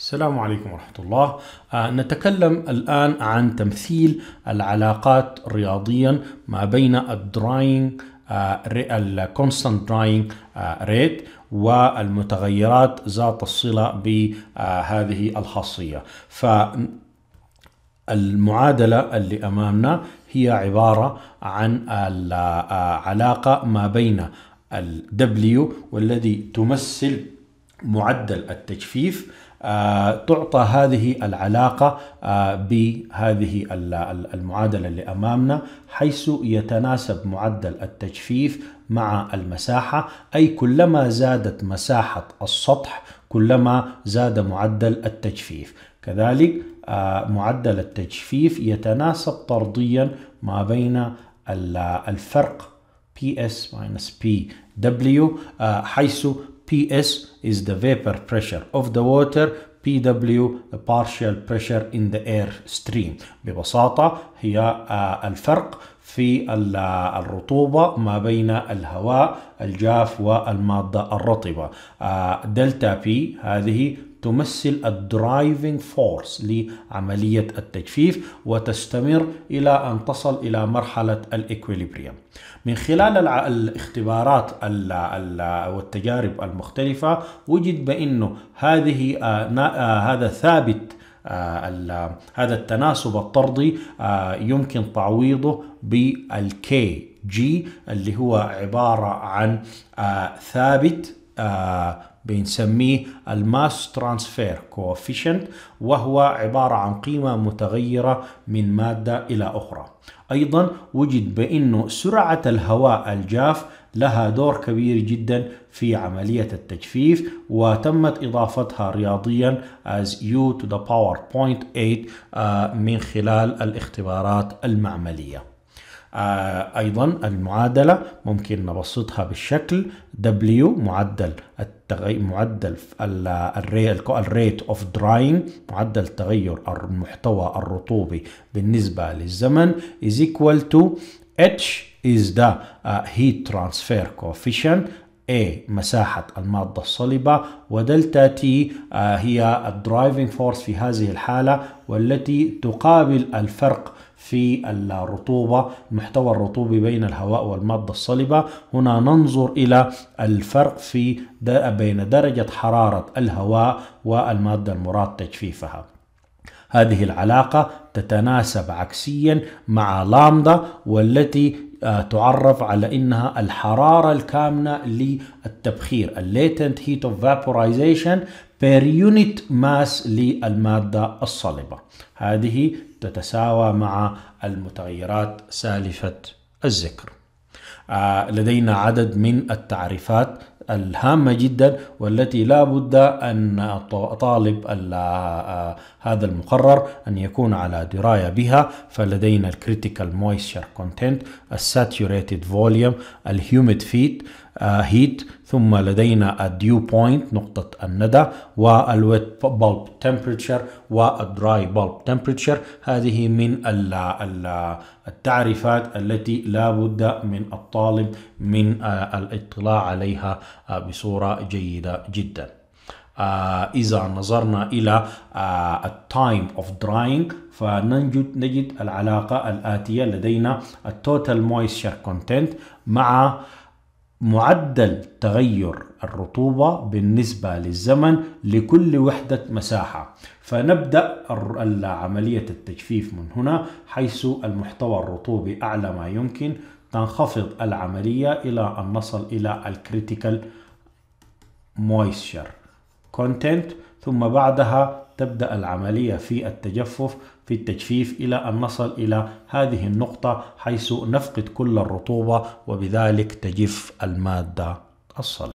السلام عليكم ورحمة الله آه نتكلم الآن عن تمثيل العلاقات رياضيا ما بين الدراينج آه، الكونستانت دراينج آه، ريت والمتغيرات ذات الصلة بهذه الخاصية ف المعادلة اللي أمامنا هي عبارة عن العلاقة آه، ما بين ال W والذي تمثل معدل التجفيف آه، تعطى هذه العلاقة آه، بهذه المعادلة اللي أمامنا حيث يتناسب معدل التجفيف مع المساحة أي كلما زادت مساحة السطح كلما زاد معدل التجفيف كذلك آه، معدل التجفيف يتناسب طرديا ما بين الفرق PS-PW حيث PS is the vapor pressure of the water PW the partial pressure in the air stream ببساطة هي الفرق في الرطوبة ما بين الهواء الجاف والمادة الرطبة دلتا P هذه تمثل الدرايفنج فورس لعملية التجفيف وتستمر إلى أن تصل إلى مرحلة الإكوليبريم من خلال الاختبارات والتجارب المختلفة وجد بأنه هذه آه، آه، هذا ثابت آه هذا التناسب الطردي آه يمكن تعويضه بالكي جي اللي هو عبارة عن آه ثابت آه، بنسميه الماس ترانسفير كوفيشنت وهو عبارة عن قيمة متغيرة من مادة إلى أخرى أيضا وجد بأنه سرعة الهواء الجاف لها دور كبير جدا في عملية التجفيف وتمت إضافتها رياضيا as U to the power 0.8 آه، من خلال الاختبارات المعملية آه، أيضا المعادلة ممكن نبسطها بالشكل W معدل التغي... معدل الريت اوف دراينج معدل تغير المحتوى الرطوبي بالنسبة للزمن is equal to H is the آه، heat transfer coefficient A مساحة المادة الصلبة ودلتا تي آه، هي الدرايفنج فورس في هذه الحالة والتي تقابل الفرق في الرطوبة المحتوى الرطوبي بين الهواء والمادة الصلبة هنا ننظر إلى الفرق في بين درجة حرارة الهواء والمادة المراد تجفيفها هذه العلاقة تتناسب عكسيا مع لامدا والتي آه، تعرف على انها الحراره الكامنه للتبخير latent heat of vaporization per unit mass للماده الصلبه هذه تتساوى مع المتغيرات سالفه الذكر آه، لدينا عدد من التعريفات الهامة جدا والتي لا بد أن طالب هذا المقرر أن يكون على دراية بها فلدينا الكريتيكال مويستشر كونتنت الساتوريتد فوليوم الهيوميد فيت هيت ثم لدينا الديو بوينت نقطة الندى والويت بولب تمبرتشر والدراي بولب تمبرتشر هذه من التعريفات التي لا بد من الطالب من آه، الاطلاع عليها آه، بصورة جيدة جدا آه، إذا نظرنا إلى التايم آه، اوف drying فنجد نجد العلاقة الآتية لدينا التوتال مويستشر كونتنت مع معدل تغير الرطوبة بالنسبة للزمن لكل وحدة مساحة فنبدأ عملية التجفيف من هنا حيث المحتوى الرطوبي أعلى ما يمكن تنخفض العملية إلى أن نصل إلى الكريتيكال مويسشر كونتنت ثم بعدها تبدأ العملية في التجفف في التجفيف إلى أن نصل إلى هذه النقطة حيث نفقد كل الرطوبة وبذلك تجف المادة الصلبة